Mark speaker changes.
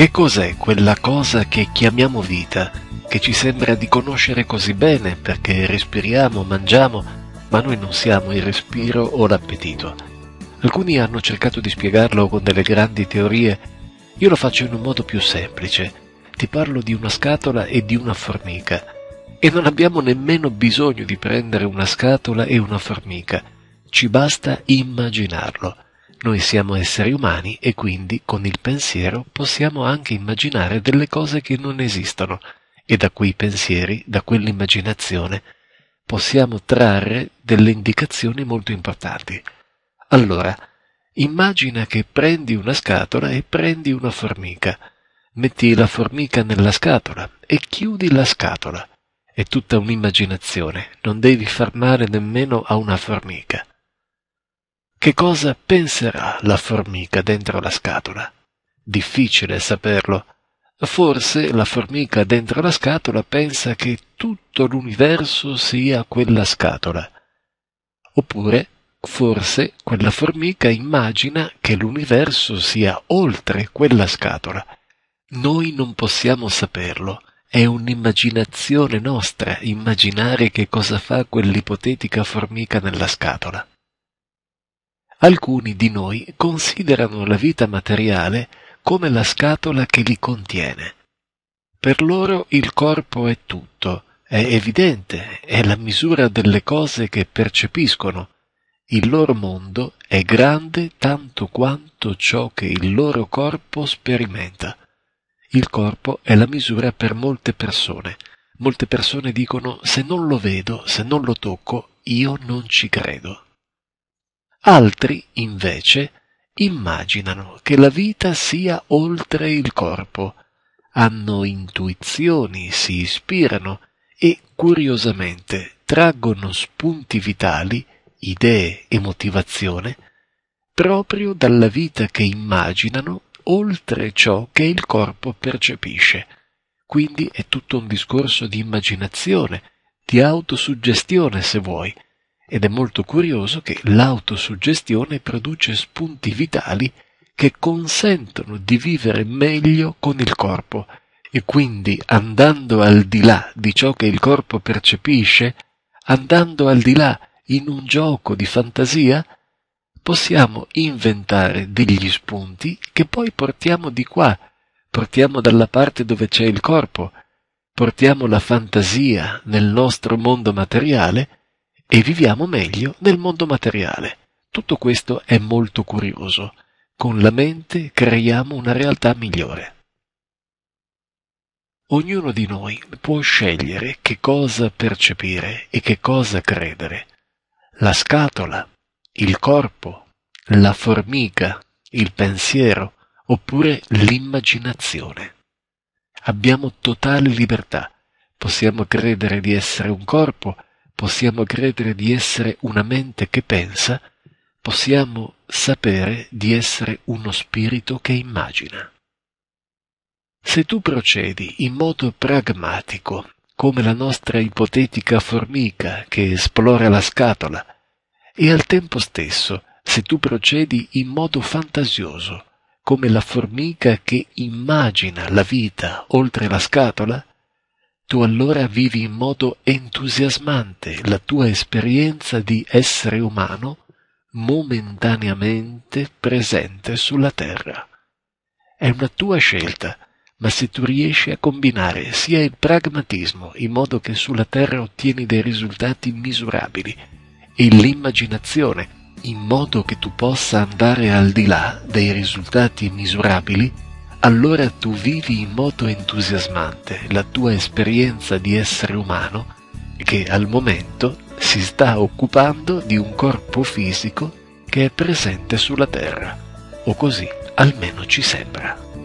Speaker 1: Che cos'è quella cosa che chiamiamo vita, che ci sembra di conoscere così bene perché respiriamo, mangiamo, ma noi non siamo il respiro o l'appetito? Alcuni hanno cercato di spiegarlo con delle grandi teorie, io lo faccio in un modo più semplice. Ti parlo di una scatola e di una formica. E non abbiamo nemmeno bisogno di prendere una scatola e una formica, ci basta immaginarlo. Noi siamo esseri umani e quindi con il pensiero possiamo anche immaginare delle cose che non esistono e da quei pensieri, da quell'immaginazione, possiamo trarre delle indicazioni molto importanti. Allora, immagina che prendi una scatola e prendi una formica. Metti la formica nella scatola e chiudi la scatola. È tutta un'immaginazione, non devi far male nemmeno a una formica. Che cosa penserà la formica dentro la scatola? Difficile saperlo. Forse la formica dentro la scatola pensa che tutto l'universo sia quella scatola. Oppure, forse, quella formica immagina che l'universo sia oltre quella scatola. Noi non possiamo saperlo. È un'immaginazione nostra immaginare che cosa fa quell'ipotetica formica nella scatola. Alcuni di noi considerano la vita materiale come la scatola che li contiene. Per loro il corpo è tutto, è evidente, è la misura delle cose che percepiscono. Il loro mondo è grande tanto quanto ciò che il loro corpo sperimenta. Il corpo è la misura per molte persone. Molte persone dicono se non lo vedo, se non lo tocco, io non ci credo. Altri, invece, immaginano che la vita sia oltre il corpo, hanno intuizioni, si ispirano e curiosamente traggono spunti vitali, idee e motivazione proprio dalla vita che immaginano oltre ciò che il corpo percepisce. Quindi è tutto un discorso di immaginazione, di autosuggestione se vuoi, ed è molto curioso che l'autosuggestione produce spunti vitali che consentono di vivere meglio con il corpo e quindi andando al di là di ciò che il corpo percepisce, andando al di là in un gioco di fantasia, possiamo inventare degli spunti che poi portiamo di qua, portiamo dalla parte dove c'è il corpo, portiamo la fantasia nel nostro mondo materiale e viviamo meglio nel mondo materiale. Tutto questo è molto curioso. Con la mente creiamo una realtà migliore. Ognuno di noi può scegliere che cosa percepire e che cosa credere. La scatola, il corpo, la formica, il pensiero oppure l'immaginazione. Abbiamo totale libertà. Possiamo credere di essere un corpo, possiamo credere di essere una mente che pensa, possiamo sapere di essere uno spirito che immagina. Se tu procedi in modo pragmatico, come la nostra ipotetica formica che esplora la scatola, e al tempo stesso, se tu procedi in modo fantasioso, come la formica che immagina la vita oltre la scatola, tu allora vivi in modo entusiasmante la tua esperienza di essere umano momentaneamente presente sulla terra. È una tua scelta, ma se tu riesci a combinare sia il pragmatismo in modo che sulla terra ottieni dei risultati misurabili e l'immaginazione in modo che tu possa andare al di là dei risultati misurabili, allora tu vivi in modo entusiasmante la tua esperienza di essere umano che al momento si sta occupando di un corpo fisico che è presente sulla Terra, o così almeno ci sembra.